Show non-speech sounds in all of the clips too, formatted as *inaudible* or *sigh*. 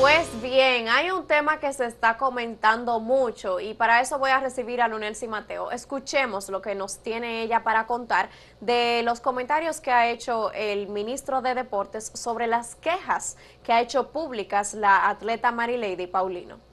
Pues bien, hay un tema que se está comentando mucho y para eso voy a recibir a Lunelsi Mateo. Escuchemos lo que nos tiene ella para contar de los comentarios que ha hecho el ministro de Deportes sobre las quejas que ha hecho públicas la atleta Marilady Paulino.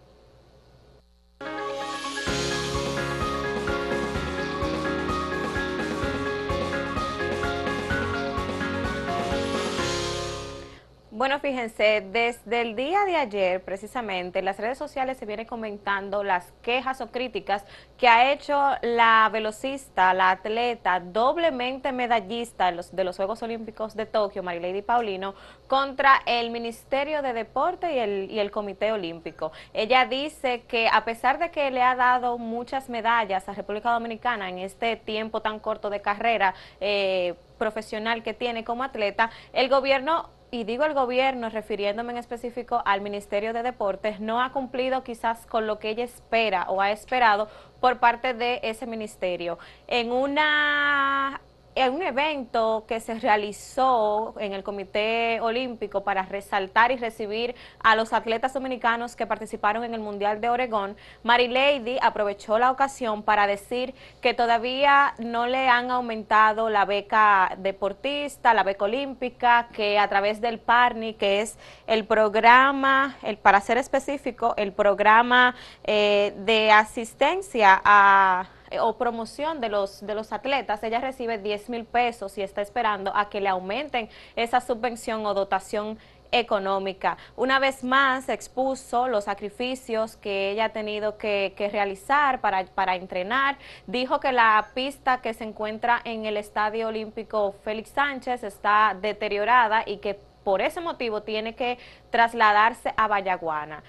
Bueno, fíjense, desde el día de ayer, precisamente, en las redes sociales se vienen comentando las quejas o críticas que ha hecho la velocista, la atleta, doblemente medallista de los Juegos Olímpicos de Tokio, Marilady Paulino, contra el Ministerio de Deporte y el, Comité Olímpico. Ella dice que a pesar de que le ha dado muchas medallas a República Dominicana en este tiempo tan corto de carrera, eh, profesional que tiene como atleta, el gobierno y digo el gobierno, refiriéndome en específico al Ministerio de Deportes, no ha cumplido quizás con lo que ella espera o ha esperado por parte de ese ministerio. En una en un evento que se realizó en el Comité Olímpico para resaltar y recibir a los atletas dominicanos que participaron en el Mundial de Oregón, Mary Lady aprovechó la ocasión para decir que todavía no le han aumentado la beca deportista, la beca olímpica, que a través del PARNI, que es el programa, para ser específico, el programa eh, de asistencia a eh, o promoción de los, de los atletas, ella recibe 10 mil pesos y está esperando a que le aumenten esa subvención o dotación económica. Una vez más expuso los sacrificios que ella ha tenido que, realizar para, para, entrenar. Dijo que la pista que se encuentra en el Estadio Olímpico Félix Sánchez está deteriorada y que por ese motivo tiene que trasladarse a Vallaguana.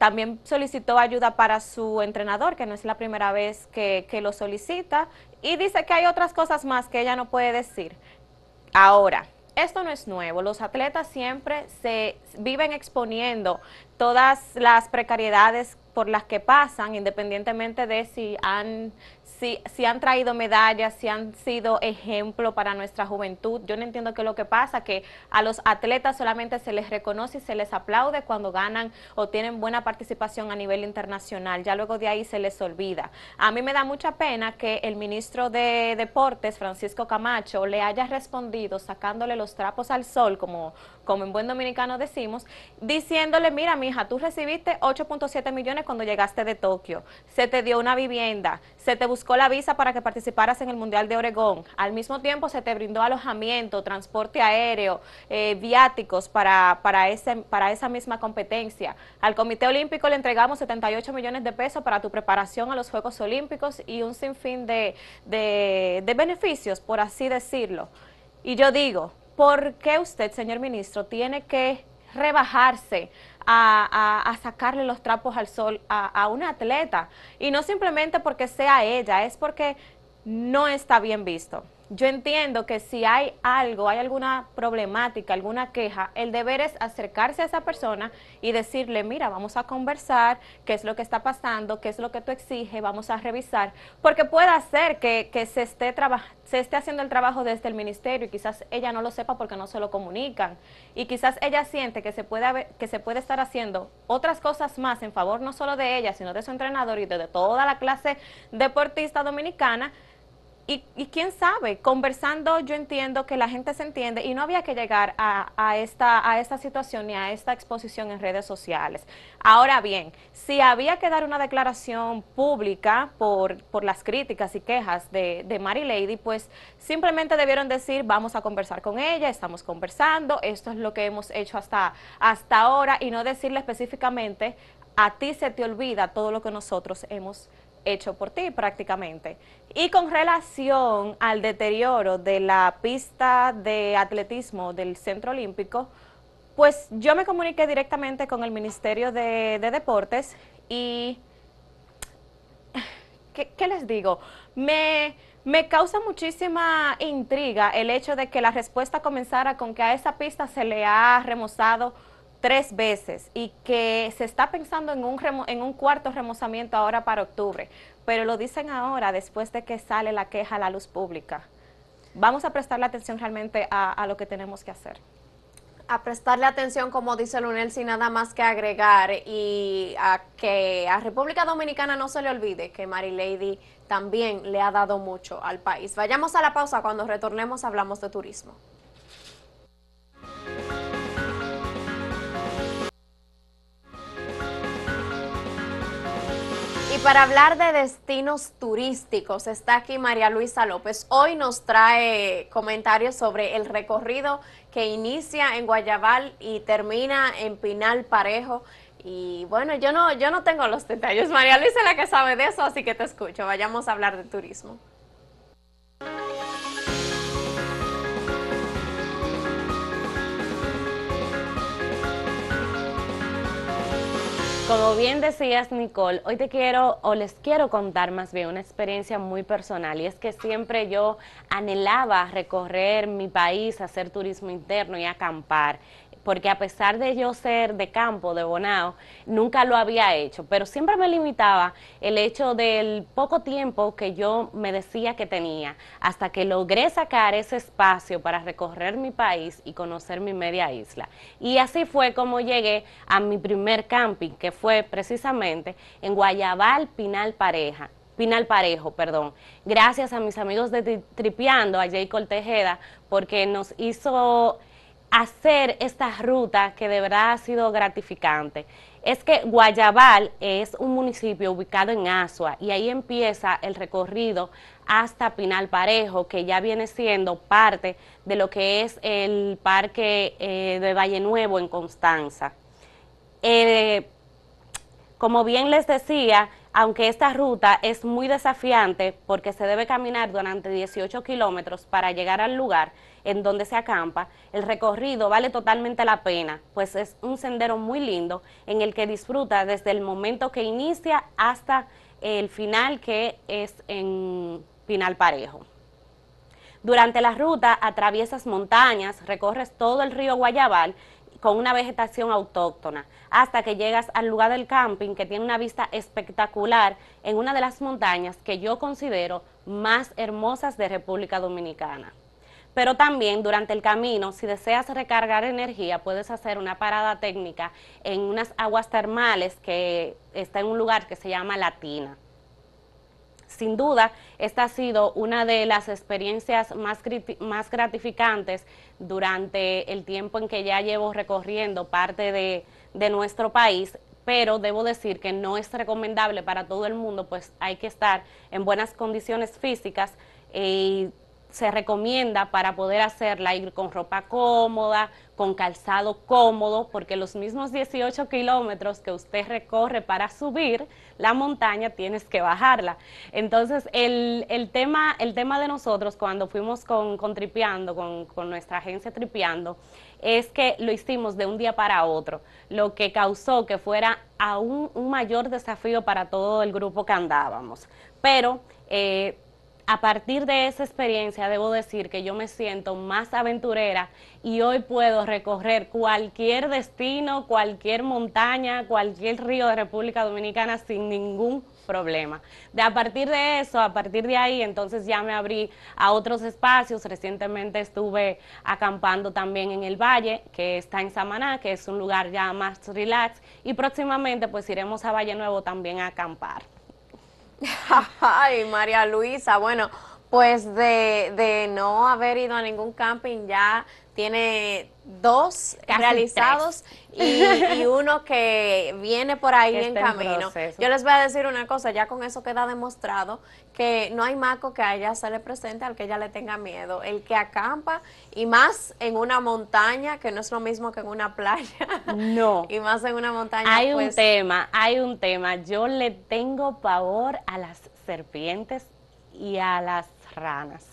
También solicitó ayuda para su entrenador, que no es la primera vez que, lo solicita, y dice que hay otras cosas más que ella no puede decir. Ahora, esto no es nuevo, los atletas siempre se viven exponiendo todas las precariedades por las que pasan, independientemente de si han, si, si han traído medallas, si han sido ejemplo para nuestra juventud. Yo no entiendo qué es lo que pasa, que a los atletas solamente se les reconoce y se les aplaude cuando ganan o tienen buena participación a nivel internacional. Ya luego de ahí se les olvida. A mí me da mucha pena que el ministro de Deportes, Francisco Camacho, le haya respondido sacándole los trapos al sol, como, como en buen dominicano decimos, diciéndole, mira, mija, tú recibiste 8.7 millones cuando llegaste de Tokio, se te dio una vivienda, se te buscó la visa para que participaras en el Mundial de Oregón, al mismo tiempo se te brindó alojamiento, transporte aéreo, eh, viáticos para, para esa misma competencia. Al Comité Olímpico le entregamos 78 millones de pesos para tu preparación a los Juegos Olímpicos y un sinfín de, de beneficios, por así decirlo. Y yo digo, ¿por qué usted, señor ministro, tiene que rebajarse, a, a, sacarle los trapos al sol a, a una atleta. Y no simplemente porque sea ella, es porque no está bien visto yo entiendo que si hay algo, hay alguna problemática, alguna queja, el deber es acercarse a esa persona y decirle, mira, vamos a conversar, qué es lo que está pasando, qué es lo que tú exiges, vamos a revisar, porque puede ser que, que se, esté se esté haciendo el trabajo desde el ministerio y quizás ella no lo sepa porque no se lo comunican y quizás ella siente que se puede, que se puede estar haciendo otras cosas más en favor no solo de ella, sino de su entrenador y de toda la clase deportista dominicana, y, quién sabe, conversando yo entiendo que la gente se entiende y no había que llegar a, esta, a esta situación ni a esta exposición en redes sociales. Ahora bien, si había que dar una declaración pública por, las críticas y quejas de, Mary Lady, pues simplemente debieron decir vamos a conversar con ella, estamos conversando, esto es lo que hemos hecho hasta, hasta ahora y no decirle específicamente a ti se te olvida todo lo que nosotros hemos hecho hecho por ti prácticamente. Y con relación al deterioro de la pista de atletismo del Centro Olímpico, pues yo me comuniqué directamente con el Ministerio de, Deportes y, ¿qué, les digo? Me, me causa muchísima intriga el hecho de que la respuesta comenzara con que a esa pista se le ha remozado tres veces y que se está pensando en un, en un cuarto remozamiento ahora para octubre, pero lo dicen ahora después de que sale la queja a la luz pública. Vamos a prestarle atención realmente a, lo que tenemos que hacer a prestarle atención, como dice Lunel, sin nada más que agregar y a que a República Dominicana no se le olvide que Mary Lady también le ha dado mucho al país. Vayamos a la pausa, cuando retornemos hablamos de turismo. para hablar de destinos turísticos está aquí María Luisa López. Hoy nos trae comentarios sobre el recorrido que inicia en Guayabal y termina en Pinal Parejo. Y bueno, yo no, yo no tengo los detalles. María Luisa es la que sabe de eso, así que te escucho. Vayamos a hablar de turismo. Como bien decías, Nicole, hoy te quiero o les quiero contar más bien una experiencia muy personal y es que siempre yo anhelaba recorrer mi país, hacer turismo interno y acampar porque a pesar de yo ser de campo, de Bonao, nunca lo había hecho, pero siempre me limitaba el hecho del poco tiempo que yo me decía que tenía, hasta que logré sacar ese espacio para recorrer mi país y conocer mi media isla. Y así fue como llegué a mi primer camping, que fue precisamente en Guayabal, Pinal Pareja, Pinal Parejo, perdón. Gracias a mis amigos de Tripiando, a Jacob Tejeda, porque nos hizo hacer esta ruta que de verdad ha sido gratificante es que Guayabal es un municipio ubicado en Asua y ahí empieza el recorrido hasta Pinal Parejo, que ya viene siendo parte de lo que es el parque eh, de Valle Nuevo en Constanza. Eh, como bien les decía, aunque esta ruta es muy desafiante porque se debe caminar durante 18 kilómetros para llegar al lugar en donde se acampa, el recorrido vale totalmente la pena, pues es un sendero muy lindo en el que disfruta desde el momento que inicia hasta el final que es en Pinal parejo. Durante la ruta atraviesas montañas, recorres todo el río Guayabal con una vegetación autóctona, hasta que llegas al lugar del camping que tiene una vista espectacular en una de las montañas que yo considero más hermosas de República Dominicana. Pero también durante el camino, si deseas recargar energía, puedes hacer una parada técnica en unas aguas termales que está en un lugar que se llama Latina. Sin duda, esta ha sido una de las experiencias más, más gratificantes durante el tiempo en que ya llevo recorriendo parte de, de nuestro país pero debo decir que no es recomendable para todo el mundo, pues hay que estar en buenas condiciones físicas eh, y se recomienda para poder hacerla ir con ropa cómoda, con calzado cómodo, porque los mismos 18 kilómetros que usted recorre para subir la montaña tienes que bajarla. Entonces, el, tema, el tema de nosotros cuando fuimos con, Tripeando, con, nuestra agencia Tripeando, es que lo hicimos de un día para otro, lo que causó que fuera aún un mayor desafío para todo el grupo que andábamos. Pero eh, a partir de esa experiencia debo decir que yo me siento más aventurera y hoy puedo recorrer cualquier destino, cualquier montaña, cualquier río de República Dominicana sin ningún problema. De a partir de eso, a partir de ahí, entonces ya me abrí a otros espacios. Recientemente estuve acampando también en el Valle, que está en Samaná, que es un lugar ya más relax. Y próximamente pues iremos a Valle Nuevo también a acampar. *laughs* Ay, María Luisa, bueno pues de, no haber ido a ningún camping ya tiene dos realizados y, uno que viene por ahí en camino. Yo les voy a decir una cosa, ya con eso queda demostrado que no hay maco que a ella se le presente al que ella le tenga miedo. El que acampa y más en una montaña, que no es lo mismo que en una playa. No. *laughs* y más en una montaña. Hay un pues tema, hay un tema. Yo le tengo pavor a las serpientes y a las ranas.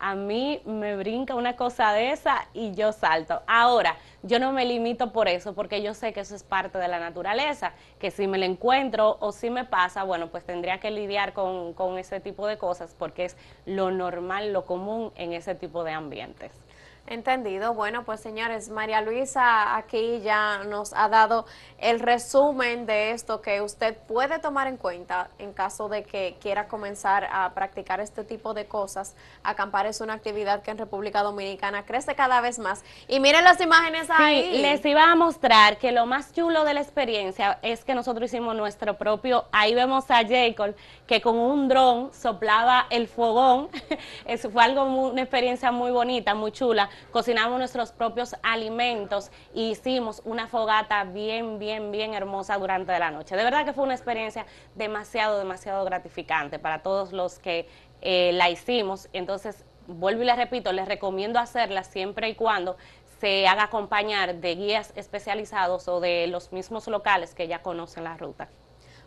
A mí me brinca una cosa de esa y yo salto. Ahora, yo no me limito por eso, porque yo sé que eso es parte de la naturaleza, que si me la encuentro o si me pasa, bueno, pues tendría que lidiar con, con ese tipo de cosas, porque es lo normal, lo común en ese tipo de ambientes. Entendido. Bueno, pues señores, María Luisa aquí ya nos ha dado el resumen de esto que usted puede tomar en cuenta en caso de que quiera comenzar a practicar este tipo de cosas. Acampar es una actividad que en República Dominicana crece cada vez más. Y miren las imágenes ahí. les iba a mostrar que lo más chulo de la experiencia es que nosotros hicimos nuestro propio, ahí vemos a Jacob que con un dron soplaba el fogón. *laughs* Eso fue algo, una experiencia muy bonita, muy chula cocinamos nuestros propios alimentos e hicimos una fogata bien, bien, bien hermosa durante la noche. De verdad que fue una experiencia demasiado, demasiado gratificante para todos los que eh, la hicimos. Entonces, vuelvo y les repito, les recomiendo hacerla siempre y cuando se haga acompañar de guías especializados o de los mismos locales que ya conocen la ruta.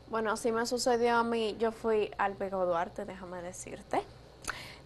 Bueno, así me sucedió a mí, yo fui al pego Duarte, déjame decirte.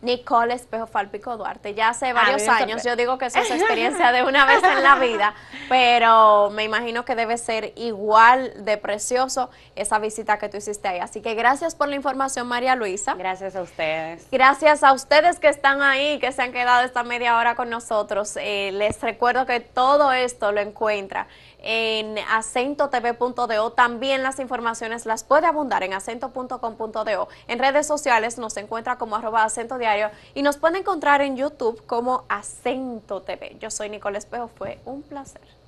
Nicole Espejo Falpico Duarte. Ya hace varios años, yo digo que eso es *laughs* experiencia de una vez en la vida, pero me imagino que debe ser igual de precioso esa visita que tú hiciste ahí. Así que gracias por la información, María Luisa. Gracias a ustedes. Gracias a ustedes que están ahí, que se han quedado esta media hora con nosotros. Eh, les recuerdo que todo esto lo encuentra en acentotv.do. También las informaciones las puede abundar en acento.com.do. En redes sociales nos encuentra como arroba acento diario y nos puede encontrar en YouTube como acento TV. Yo soy Nicole Espejo, fue un placer.